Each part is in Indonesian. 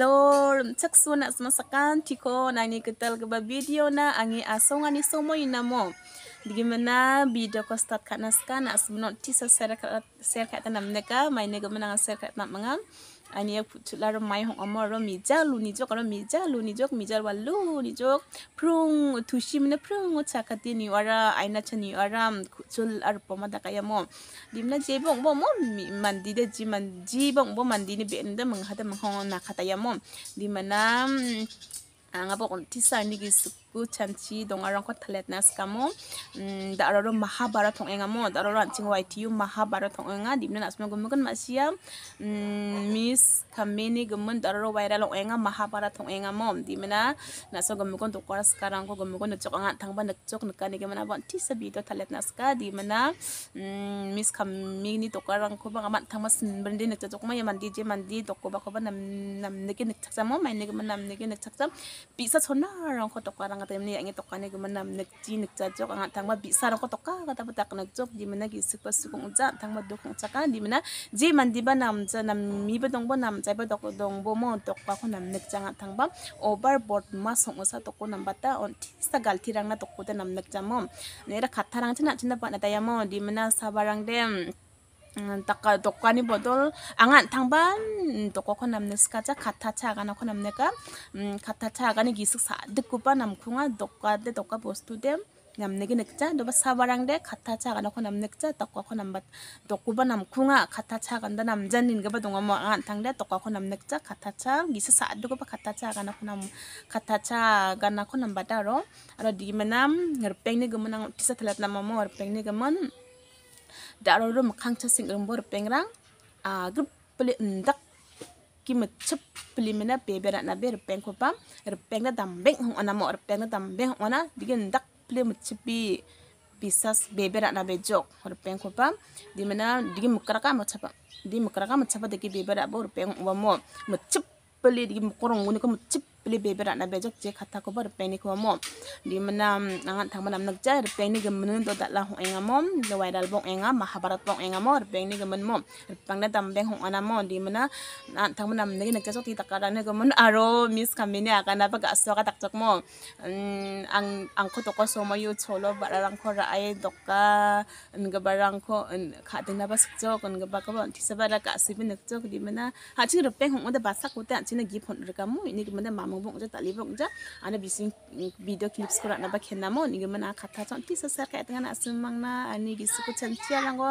Alor, tak suna masakan tiko nani ketel keba video na angi asong ani somo inamo. gimana video ko start kat naska na asbunot tisa serkat tanam neka, may nega menang serkat mengam. Ani ya kutularo mai amoro jalu a hong ni mi jok আনি ফুটলাৰ মাই অমৰ মিজা লুনিজক আৰু মিজা লুনিজক ম ি n া ৰ বা লুনিজক ফ্ৰুং থুচি a া ন ে ফ ্ ৰ a ং চাকাতি নিৱাৰা আইনা চা নিৱাৰা চুল আৰু পমা দাকায়াম m ি m ন া জে d ং বম মান্দি দে জি মান জি বং বম i া ন ্ দ ি নে বেন দে মংহাতে ম n হ ন া খ া ত a য ়া ম দিমানা আ ঙ a ব ক অ ন o n ি চ া ৰ a ni gi suk ku chanchi dongarangko thaletna skamo mm, da aroro mahabharat thongenga mo da aroro anching ytu mahabharat thongenga dimna asma gumgun masia mm, miss kameni gumun da aroro viral enga ongenga mahabharat thongenga mo dimna naso gumgun dokora sekarang ko gumgun nchok anga thangba nchok nekani ke mana bon tisa bi to thaletna ska dimna mm, miss kameni dokarangko ba ngaman thamas brende nchok ma yamandi je mandi dokko ba ko ba nam nam nege nekchak samo main nege nam nege nekchak sam pisa chona rangko dokarang nga ni niya ngi tokka ne gumana nakji nakjajok anga tangma bisar ko toka kata patak nakjok di mana gisik pas sukung uja tangma dokung chaka di mana ji mandi ba nam cha nam mi ba dong ba nam cha ba dok dong bo mo tokka ko nam nakja tangga tangba overboard ma songo sa tokko nam bata on tisa gal tirang na toko ta nam nakja mom ne ra khatarang cha na cha na ya tayamo di mana sabarang dem taka dokani bodol angan tangban doko ko namne skaja khatta cha agana ko namne ka khatta cha agani gisuk sa dekupa namkhunga dokka de dokka bostu de namne gi nekcha doba sabarang de khatta cha agana ko namne kcha dokka ko nambat dokuba namkhunga khatta cha ganda namjan nin gaba donga mo angan tang de ko namne kcha khatta cha gisuk sa dekupa khatta cha agana ko nam khatta cha agana ko nambata ro aro di menam ngerpeng ni gemenang pisa telat namamo ngerpeng ni gemen daro rum khang cha sing rum bor pengrang a ah, grup pele ndak ki ma chup pele mena bebera na be ro peng ko pam er peng na dam beng hong ona mo er peng na dam beng ona digin ndak pele ma sas bebe bebera na be jok er peng ko pam di mena digi ka ma chapa di ka ma chapa bebe ra bo bor peng wa mo ma chep pli digi mukorong nguni ko ma chup pili bebe rat na bejok je kata ko bar peni ko mom di mana angat thang manam nak ja peni ge menun to tak la ho enga mom le wai dal bong enga mahabharat bong enga mom peni ge men mom pang na tam beng hong ana mom di mana angat thang manam ne nak jok ti takara ne ge men aro miss kamine aka na baga so ka tak jok mom ang ang ko to ko so mo yu cholo barang ko ra ai dokka ge barang ko kha ding na bas jok ge ba ka ti sabara ka sibin nak jok di mana ha chi rpe hong da basak ko ta chi na gi phon ra ka mu ni ge men ma bong ja tali bong ja ana bisin video clips kora na ba khenna mo ni mana khatha chon ti sasar ka tanga asim na ani gisu ko chanchi alango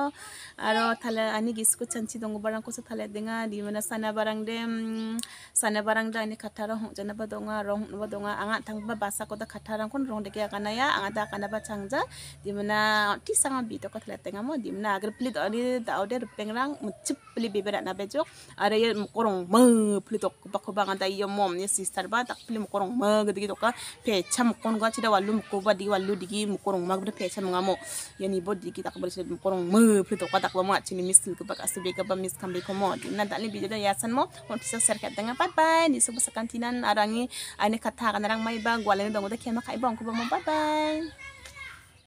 aro thala ani gisu ko chanchi dong barang ko sa thala denga di mana sana barang de mm, sana barang da ani khatha ro hong jana ba donga ro hong ba donga anga thang ba basa ko da khatha rang kon rong de ka kana ya anga da kana ba ja di mana ti sang bi to ko thala tenga mo di mana agar plit ani da rupeng rang chip pli bibera na bejo are ye korong ma plit ko ba ko ba anga da yo mom ni sister ba ka tak pili mukorong ma gitu gitu ka pecha mukon ka cida walu mukoba ba di walu digi mukorong ma gitu mengamuk ya yani bod digi tak bali cida mukorong ma pili to tak ba ma cini misil ka ba ka sebe ka ba mis kambe ka mo di na dali bida yasan mo mon pisa serka tanga bye bye di sebuah sekantinan arangi ane kata kan orang mai bang gwalene dongo da kema kian bong ko kubang mau bye bye